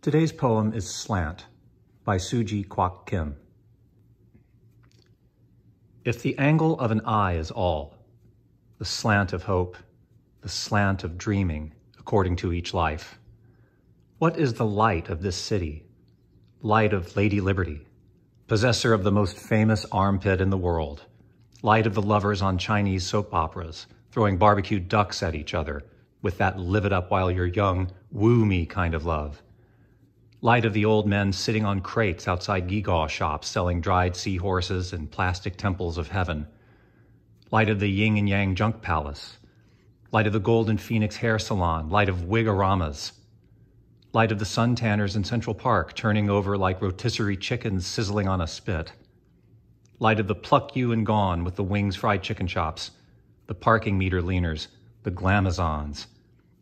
Today's poem is Slant by Suji Kwok Kim. If the angle of an eye is all, the slant of hope, the slant of dreaming according to each life, what is the light of this city, light of Lady Liberty, possessor of the most famous armpit in the world, light of the lovers on Chinese soap operas, throwing barbecued ducks at each other with that live it up while you're young, woo me kind of love, Light of the old men sitting on crates outside Gigaw shops selling dried seahorses and plastic temples of heaven. Light of the yin and yang junk palace. Light of the Golden Phoenix hair salon. Light of wigaramas. Light of the sun tanners in Central Park turning over like rotisserie chickens sizzling on a spit. Light of the pluck you and gone with the wings fried chicken shops. The parking meter leaners. The glamazons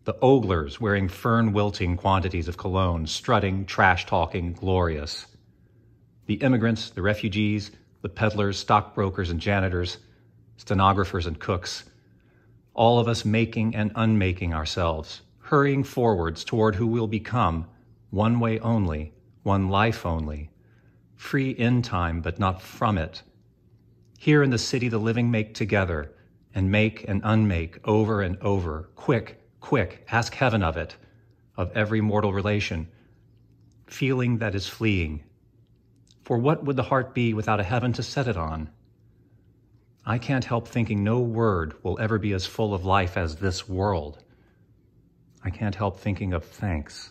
the oglers wearing fern wilting quantities of cologne, strutting, trash talking, glorious. The immigrants, the refugees, the peddlers, stockbrokers and janitors, stenographers and cooks. All of us making and unmaking ourselves, hurrying forwards toward who we'll become, one way only, one life only, free in time but not from it. Here in the city, the living make together and make and unmake over and over, quick Quick, ask heaven of it, of every mortal relation, feeling that is fleeing. For what would the heart be without a heaven to set it on? I can't help thinking no word will ever be as full of life as this world. I can't help thinking of thanks.